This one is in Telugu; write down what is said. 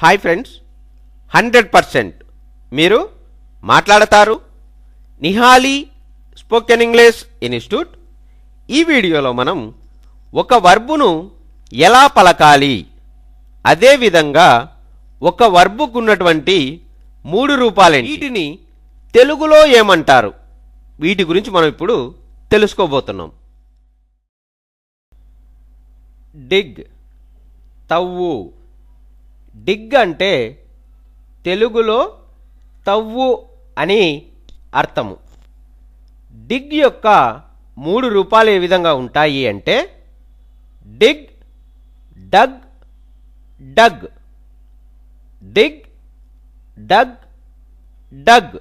హాయ్ ఫ్రెండ్స్ హండ్రెడ్ పర్సెంట్ మీరు మాట్లాడతారు నిహాలి స్పోకెన్ ఇంగ్లీష్ ఇన్స్టిట్యూట్ ఈ వీడియోలో మనం ఒక వర్బును ఎలా పలకాలి అదేవిధంగా ఒక వర్బుకున్నటువంటి మూడు రూపాలే వీటిని తెలుగులో ఏమంటారు వీటి గురించి మనం ఇప్పుడు తెలుసుకోబోతున్నాం డిగ్ తవ్వు డిగ్ అంటే తెలుగులో తవ్వు అని అర్థము డిగ్ యొక్క మూడు రూపాలు ఏ విధంగా ఉంటాయి అంటే డిగ్ డగ్ డగ్ డిగ్ డగ్ డగ్